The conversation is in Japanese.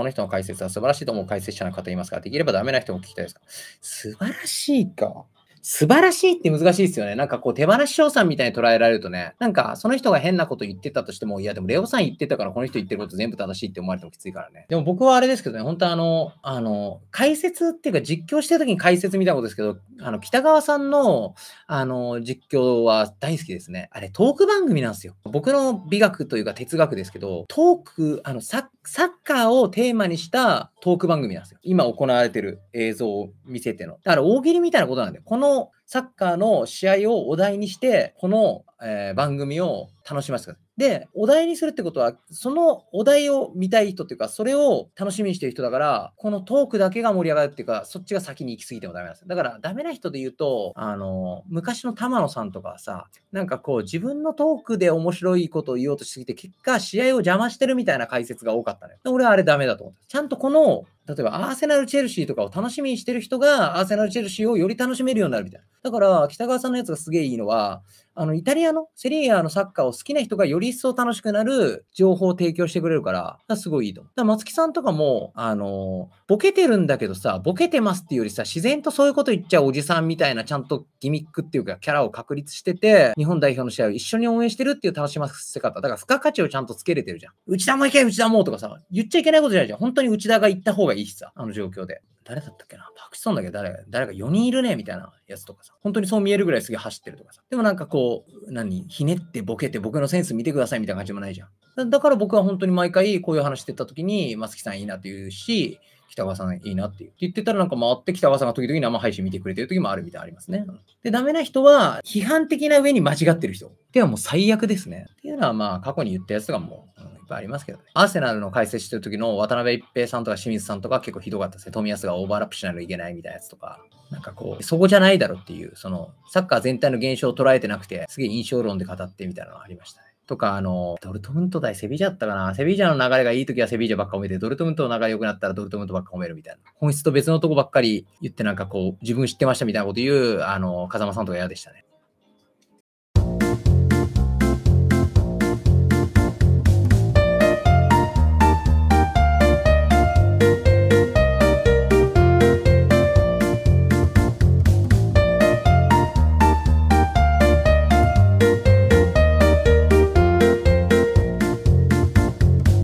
この人の解説は素晴らしいと思う解説者の方いますかできればダメな人も聞きたいですか素晴らしいか。素晴らしいって難しいですよね。なんかこう手放し賞賛みたいに捉えられるとね、なんかその人が変なこと言ってたとしても、いやでもレオさん言ってたからこの人言ってること全部正しいって思われてもきついからね。でも僕はあれですけどね、本当あの、あの、解説っていうか実況してる時に解説見たことですけど、あの、北川さんの、あの、実況は大好きですね。あれトーク番組なんですよ。僕の美学というか哲学ですけど、トーク、あの、作サッカーをテーマにしたトーク番組なんですよ。今行われてる映像を見せての。だから大喜利みたいなことなんで、このサッカーの試合をお題にして、この、えー、番組を楽しませてください。で、お題にするってことは、そのお題を見たい人っていうか、それを楽しみにしてる人だから、このトークだけが盛り上がるっていうか、そっちが先に行き過ぎてもダメなんですよ。だから、ダメな人で言うと、あの、昔の玉野さんとかさ、なんかこう、自分のトークで面白いことを言おうとしすぎて、結果、試合を邪魔してるみたいな解説が多かったね。俺はあれダメだと思っちゃんとこの例えばアーセナル・チェルシーとかを楽しみにしてる人が、アーセナル・チェルシーをより楽しめるようになるみたいな。だから、北川さんのやつがすげえいいのは、あの、イタリアのセリアのサッカーを好きな人がより一層楽しくなる情報を提供してくれるから、からすごいいいと思う。だ松木さんとかも、あのーボケてるんだけどさ、ボケてますっていうよりさ、自然とそういうこと言っちゃうおじさんみたいな、ちゃんとギミックっていうか、キャラを確立してて、日本代表の試合を一緒に応援してるっていう楽しませ方。だから、付加価値をちゃんとつけれてるじゃん。内田も行け、内田もとかさ、言っちゃいけないことじゃないじゃん。本当に内田が行った方がいいしさ、あの状況で。誰だったっけなパクチソンだけど誰誰か4人いるねみたいなやつとかさ、本当にそう見えるぐらいすげえ走ってるとかさ。でもなんかこう、何ひねってボケて僕のセンス見てくださいみたいな感じもないじゃん。だから僕は本当に毎回こういう話してた時に、松木さんいいなって言うし、北川さんいいなっていう。って言ってたらなんか回って北川さんが時々生配信見てくれてる時もあるみたいありますね。で、ダメな人は批判的な上に間違ってる人ではもう最悪ですね。っていうのはまあ過去に言ったやつがもう、うん、いっぱいありますけどね。アーセナルの解説してる時の渡辺一平さんとか清水さんとか結構ひどかったですね。冨安がオーバーラップしないといけないみたいなやつとか、なんかこう、そこじゃないだろっていう、そのサッカー全体の現象を捉えてなくて、すげえ印象論で語ってみたいなのがありましたね。とか、あの、ドルトムント対セビージャだったかな。セビージャの流れがいい時はセビージャばっか褒めて、ドルトムントの流れ良くなったらドルトムントばっか褒めるみたいな。本質と別のとこばっかり言ってなんかこう、自分知ってましたみたいなこと言う、あの、風間さんとか嫌でしたね。